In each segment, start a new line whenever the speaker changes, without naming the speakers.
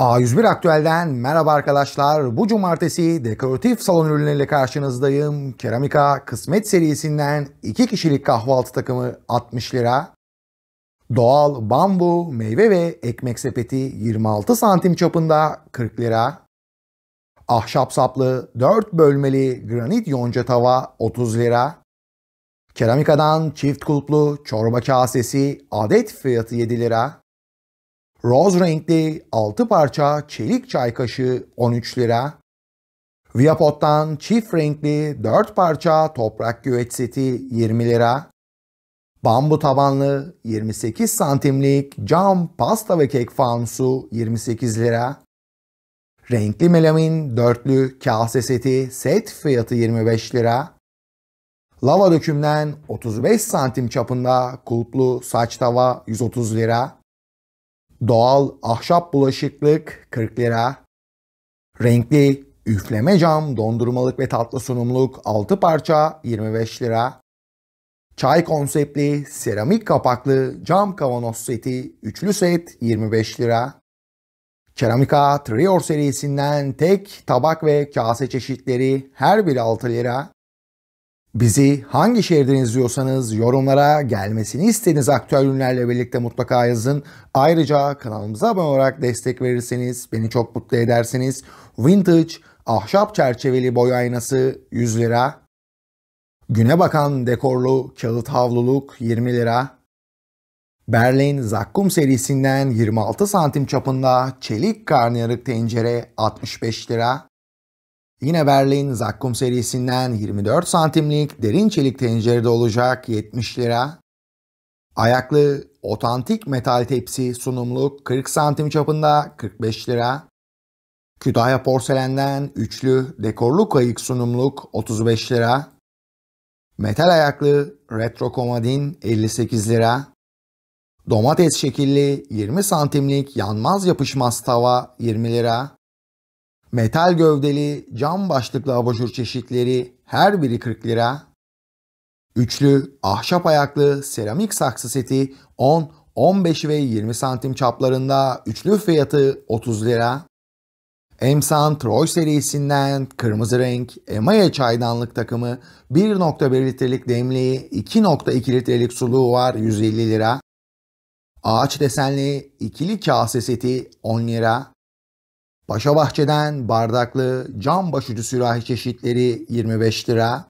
A101 Aktüel'den merhaba arkadaşlar. Bu cumartesi dekoratif salon ürünleriyle karşınızdayım. Keramika Kısmet serisinden 2 kişilik kahvaltı takımı 60 lira. Doğal bambu, meyve ve ekmek sepeti 26 santim çapında 40 lira. Ahşap saplı 4 bölmeli granit yonca tava 30 lira. Keramikadan çift kulplu çorba kasesi adet fiyatı 7 lira. Rose renkli 6 parça çelik çay kaşığı 13 lira. Viapot'tan çift renkli 4 parça toprak güveç seti 20 lira. Bambu tabanlı 28 santimlik cam pasta ve kek fanusu 28 lira. Renkli melamin dörtlü kase seti set fiyatı 25 lira. Lava dökümden 35 santim çapında kulplu saç tava 130 lira. Doğal ahşap bulaşıklık 40 lira. Renkli üfleme cam dondurmalık ve tatlı sunumluk 6 parça 25 lira. Çay konseptli seramik kapaklı cam kavanoz seti üçlü set 25 lira. Keramika Trior serisinden tek tabak ve kase çeşitleri her biri 6 lira. Bizi hangi şehirden izliyorsanız yorumlara gelmesini istediğiniz aktüel ürünlerle birlikte mutlaka yazın. Ayrıca kanalımıza abone olarak destek verirseniz beni çok mutlu edersiniz. Vintage ahşap çerçeveli boy aynası 100 lira. Güne bakan dekorlu kağıt havluluk 20 lira. Berlin Zakkum serisinden 26 santim çapında çelik karnıyarık tencere 65 lira. Yine Berlin Zakkum serisinden 24 santimlik derin çelik tencerede olacak 70 lira. Ayaklı otantik metal tepsi sunumluk 40 santim çapında 45 lira. Kütahya porselenden üçlü dekorlu kayık sunumluk 35 lira. Metal ayaklı retro komodin 58 lira. Domates şekilli 20 santimlik yanmaz yapışmaz tava 20 lira. Metal gövdeli, cam başlıklı abajur çeşitleri her biri 40 lira. Üçlü, ahşap ayaklı, seramik saksı seti 10, 15 ve 20 santim çaplarında üçlü fiyatı 30 lira. Emsan Troy serisinden kırmızı renk Emaye çaydanlık takımı 1.1 litrelik demliği 2.2 litrelik suluğu var 150 lira. Ağaç desenli ikili kase seti 10 lira. Paşa Bahçe'den bardaklı cam başucu sürahi çeşitleri 25 lira.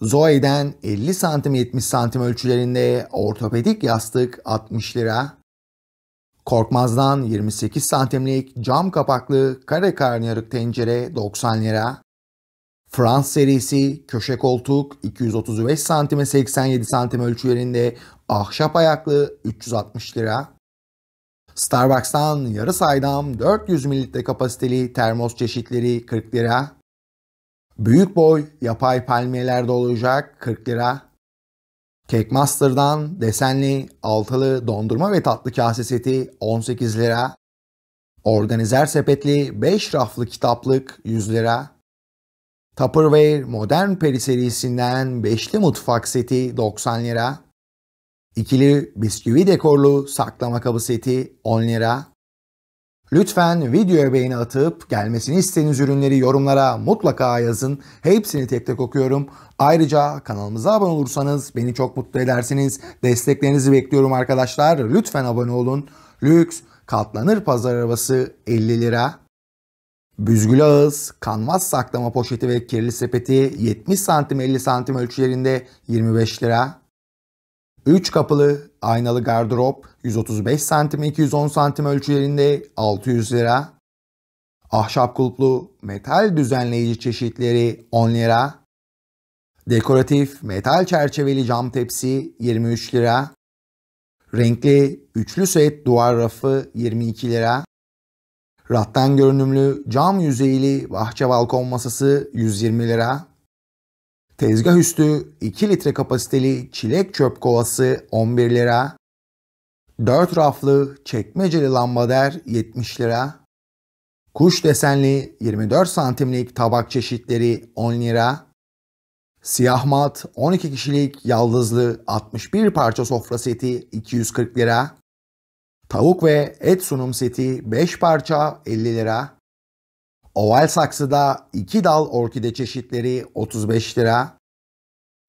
Zoe'den 50 santim 70 santim ölçülerinde ortopedik yastık 60 lira. Korkmaz'dan 28 santimlik cam kapaklı kare karnıyarık tencere 90 lira. Frans serisi köşe koltuk 235 santime 87 santim ölçülerinde ahşap ayaklı 360 lira. Starbucks'tan yarı saydam 400 mililitre kapasiteli termos çeşitleri 40 lira. Büyük boy yapay palmiyeler de olacak 40 lira. Cake Master'dan desenli altılı dondurma ve tatlı kase seti 18 lira. Organizer sepetli 5 raflı kitaplık 100 lira. Tupperware Modern Peri serisinden 5'li mutfak seti 90 lira. İkili bisküvi dekorlu saklama kabı seti 10 lira. Lütfen videoya beğeni atıp gelmesini istediğiniz ürünleri yorumlara mutlaka yazın. Hepsini tek tek okuyorum. Ayrıca kanalımıza abone olursanız beni çok mutlu edersiniz. Desteklerinizi bekliyorum arkadaşlar. Lütfen abone olun. Lüks katlanır pazar arabası 50 lira. Büzgül ağız, kanvas saklama poşeti ve kirli sepeti 70 santim 50 santim ölçülerinde 25 lira. 3 kapılı aynalı gardırop 135 cm 210 cm ölçülerinde 600 lira. Ahşap kulplu metal düzenleyici çeşitleri 10 lira. Dekoratif metal çerçeveli cam tepsi 23 lira. Renkli üçlü set duvar rafı 22 lira. Rattan görünümlü cam yüzeyli bahçe balkon masası 120 lira. Tezgah üstü 2 litre kapasiteli çilek çöp kovası 11 lira. 4 raflı çekmeceli lambader 70 lira. Kuş desenli 24 santimlik tabak çeşitleri 10 lira. Siyah mat 12 kişilik yaldızlı 61 parça sofra seti 240 lira. Tavuk ve et sunum seti 5 parça 50 lira. Oval saksıda 2 dal orkide çeşitleri 35 lira.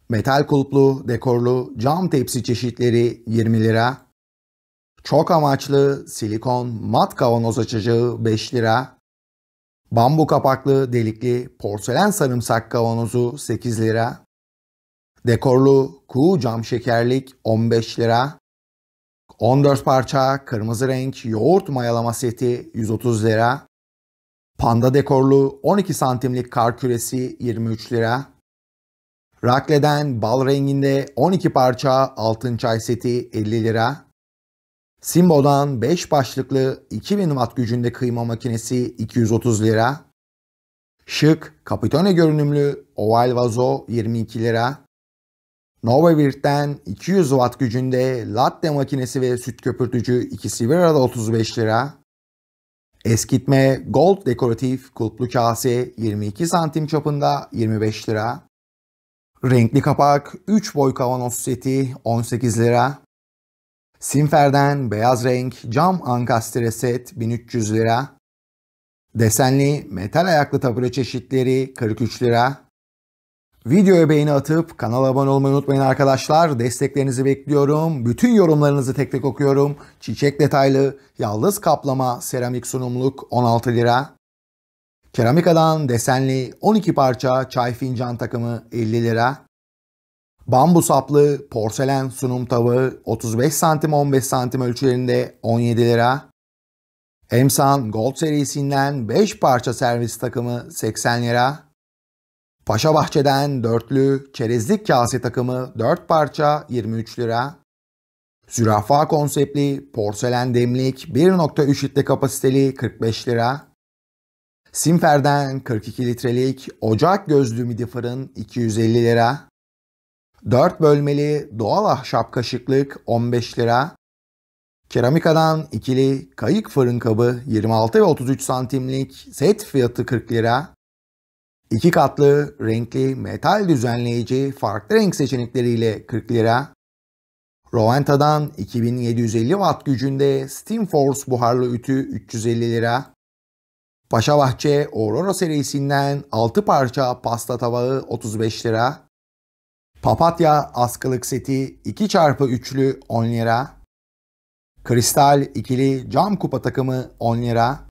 Metal kulplu, dekorlu cam tepsi çeşitleri 20 lira. Çok amaçlı silikon mat kavanoz açacağı 5 lira. Bambu kapaklı delikli porselen sarımsak kavanozu 8 lira. Dekorlu kuğu cam şekerlik 15 lira. 14 parça kırmızı renk yoğurt mayalama seti 130 lira. Panda dekorlu 12 santimlik kar küresi 23 lira. Rakle'den bal renginde 12 parça altın çay seti 50 lira. Simbo'dan 5 başlıklı 2000 watt gücünde kıyma makinesi 230 lira. Şık, kapitone görünümlü oval vazo 22 lira. Novavirtten 200 watt gücünde latte makinesi ve süt köpürtücü ikisi bir arada 35 lira. Eskitme gold dekoratif kulplu kase 22 santim çapında 25 lira. Renkli kapak 3 boy kavanoz seti 18 lira. Simfer'den beyaz renk cam ankastre set 1300 lira. Desenli metal ayaklı tabure çeşitleri 43 lira. Videoya beğeni atıp kanala abone olmayı unutmayın arkadaşlar. Desteklerinizi bekliyorum. Bütün yorumlarınızı tek tek okuyorum. Çiçek detaylı, yaldız kaplama, seramik sunumluk 16 lira. Keramikadan desenli 12 parça çay fincan takımı 50 lira. Bambu saplı porselen sunum tavı 35 santim 15 santim ölçülerinde 17 lira. Emsan Gold serisinden 5 parça servis takımı 80 lira. Paşa Bahçe'den dörtlü çerezlik kase takımı 4 parça 23 lira. Zürafa konseptli porselen demlik 1.3 litre kapasiteli 45 lira. Simfer'den 42 litrelik ocak gözlü midi fırın 250 lira. 4 bölmeli doğal ahşap kaşıklık 15 lira. Keramikadan ikili kayık fırın kabı 26 ve 33 santimlik set fiyatı 40 lira. İki katlı renkli metal düzenleyici farklı renk seçenekleriyle 40 lira. Rowenta'dan 2750 watt gücünde Steam Force buharlı ütü 350 lira. Paşabahçe Aurora serisinden 6 parça pasta tabağı 35 lira. Papatya askılık seti 2 x üçlü 10 lira. Kristal ikili cam kupa takımı 10 lira.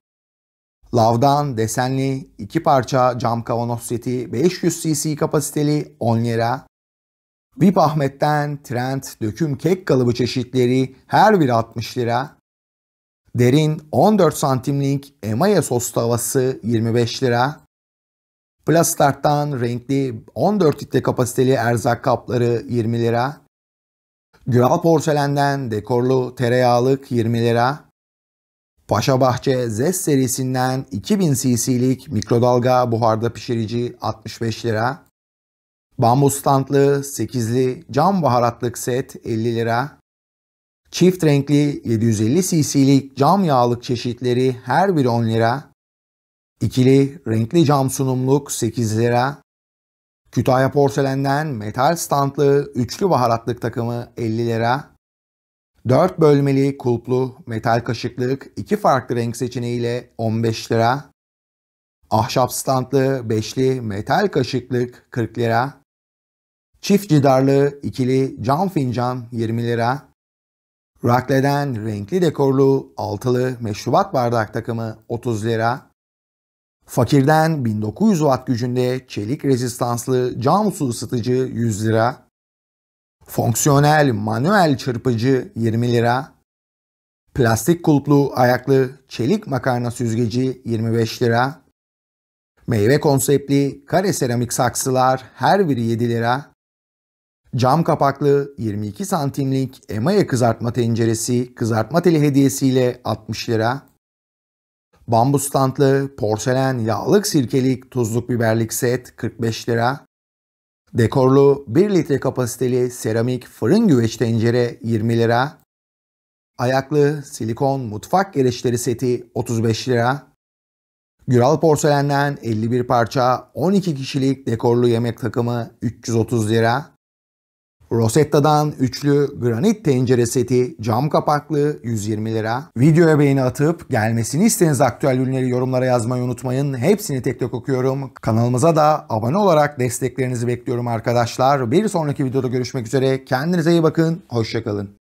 Lavdan desenli iki parça cam kavanoz seti 500 cc kapasiteli 10 lira. Vip Ahmet'ten Trent döküm kek kalıbı çeşitleri her biri 60 lira. Derin 14 santimlik emaye sos tavası 25 lira. Plastart'tan renkli 14 litre kapasiteli erzak kapları 20 lira. Güral porselenden dekorlu tereyağlık 20 lira. Paşa Bahçe Zest serisinden 2000 cc'lik mikrodalga buharda pişirici 65 lira. Bambu standlı 8'li cam baharatlık set 50 lira. Çift renkli 750 cc'lik cam yağlık çeşitleri her biri 10 lira. İkili renkli cam sunumluk 8 lira. Kütahya porselenden metal standlı üçlü baharatlık takımı 50 lira. 4 bölmeli kulplu metal kaşıklık iki farklı renk seçeneğiyle 15 lira. Ahşap standlı beşli metal kaşıklık 40 lira. Çift cidarlı ikili cam fincan 20 lira. Rakleden renkli dekorlu altılı meşrubat bardak takımı 30 lira. Fakirden 1900 watt gücünde çelik rezistanslı cam su ısıtıcı 100 lira. Fonksiyonel manuel çırpıcı 20 lira. Plastik kulplu ayaklı çelik makarna süzgeci 25 lira. Meyve konseptli kare seramik saksılar her biri 7 lira. Cam kapaklı 22 santimlik emaye kızartma tenceresi kızartma teli hediyesiyle 60 lira. Bambu standlı porselen yağlık sirkelik tuzluk biberlik set 45 lira. Dekorlu 1 litre kapasiteli seramik fırın güveç tencere 20 lira. Ayaklı silikon mutfak gereçleri seti 35 lira. Güral porselenden 51 parça 12 kişilik dekorlu yemek takımı 330 lira. Rosetta'dan üçlü granit tencere seti cam kapaklı 120 lira. Videoya beğeni atıp gelmesini istediğiniz aktüel ürünleri yorumlara yazmayı unutmayın. Hepsini tek tek okuyorum. Kanalımıza da abone olarak desteklerinizi bekliyorum arkadaşlar. Bir sonraki videoda görüşmek üzere. Kendinize iyi bakın. Hoşçakalın.